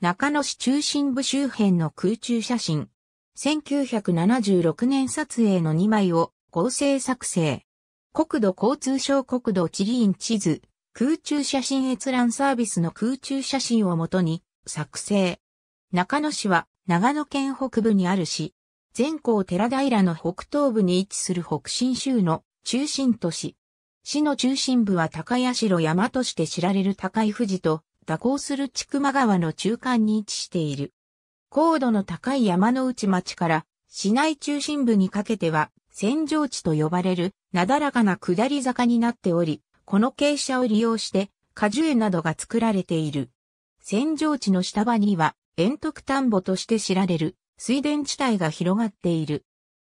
中野市中心部周辺の空中写真。1976年撮影の2枚を合成作成。国土交通省国土地理院地図、空中写真閲覧サービスの空中写真をもとに作成。中野市は長野県北部にある市。全校寺平の北東部に位置する北新州の中心都市。市の中心部は高社山として知られる高い富士と蛇行する千曲川の中間に位置している。高度の高い山の内町から市内中心部にかけては、扇状地と呼ばれるなだらかな下り坂になっており、この傾斜を利用して果樹園などが作られている。扇状地の下場には、円徳田んぼとして知られる水田地帯が広がっている。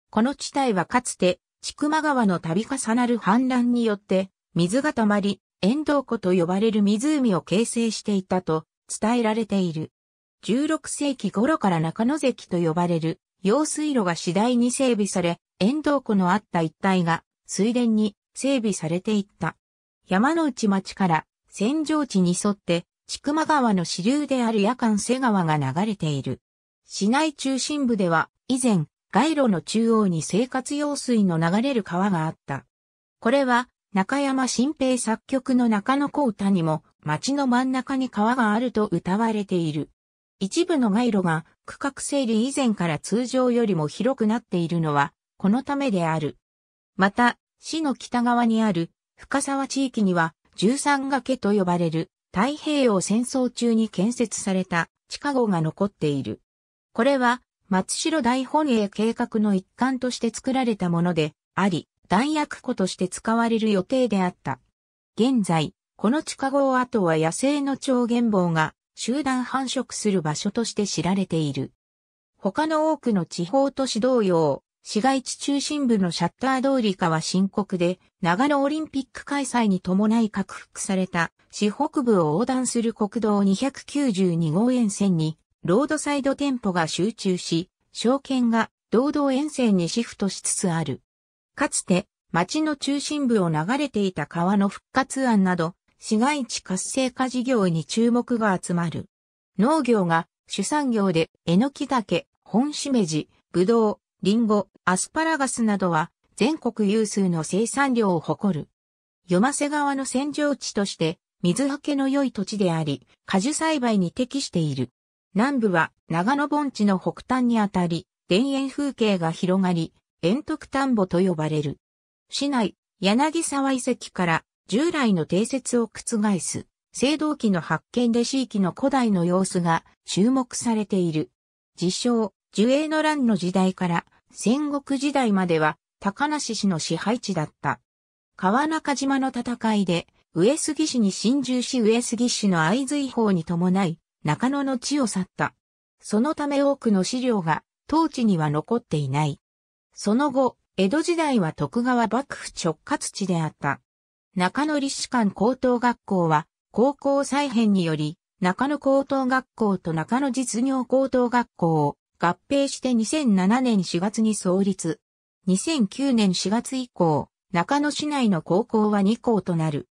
この地帯はかつて、千曲川の度重なる氾濫によって、水が溜まり、遠藤湖と呼ばれる湖を形成していたと伝えられている。16世紀頃から中野関と呼ばれる用水路が次第に整備され、遠藤湖のあった一帯が水田に整備されていった。山の内町から扇状地に沿って千曲川の支流である夜間瀬川が流れている。市内中心部では以前街路の中央に生活用水の流れる川があった。これは中山新平作曲の中野小歌にも、街の真ん中に川があると歌われている。一部の街路が区画整理以前から通常よりも広くなっているのは、このためである。また、市の北側にある深沢地域には、13崖と呼ばれる太平洋戦争中に建設された地下壕が残っている。これは、松代大本営計画の一環として作られたものであり、弾薬庫として使われる予定であった。現在、この地下壕跡は野生の超原棒が集団繁殖する場所として知られている。他の多くの地方都市同様、市街地中心部のシャッター通り化は深刻で、長野オリンピック開催に伴い拡幅された市北部を横断する国道292号沿線に、ロードサイド店舗が集中し、証券が堂々沿線にシフトしつつある。かつて町の中心部を流れていた川の復活案など、市街地活性化事業に注目が集まる。農業が主産業で、えのき茸、本しめじ、ぶどう、りんご、アスパラガスなどは全国有数の生産量を誇る。夜ませ川の扇状地として水はけの良い土地であり、果樹栽培に適している。南部は長野盆地の北端にあたり、田園風景が広がり、煙徳田んぼと呼ばれる。市内、柳沢遺跡から従来の定説を覆す、青銅器の発見で地域の古代の様子が注目されている。自称、樹影の乱の時代から戦国時代までは高梨氏の支配地だった。川中島の戦いで、上杉氏に侵入し上杉氏の図違法に伴い、中野の地を去った。そのため多くの資料が当地には残っていない。その後、江戸時代は徳川幕府直轄地であった。中野立志館高等学校は、高校再編により、中野高等学校と中野実業高等学校を合併して2007年4月に創立。2009年4月以降、中野市内の高校は2校となる。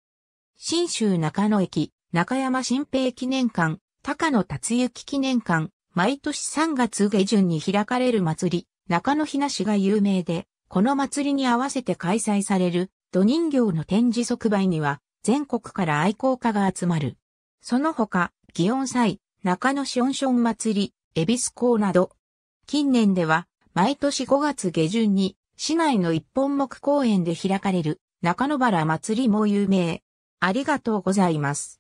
新州中野駅、中山新平記念館、高野達之記念館、毎年3月下旬に開かれる祭り、中野東が有名で、この祭りに合わせて開催される土人形の展示即売には全国から愛好家が集まる。その他、祇園祭、中野シオンション祭り、恵比寿港など、近年では毎年5月下旬に市内の一本木公園で開かれる中野原祭りも有名。ありがとうございます。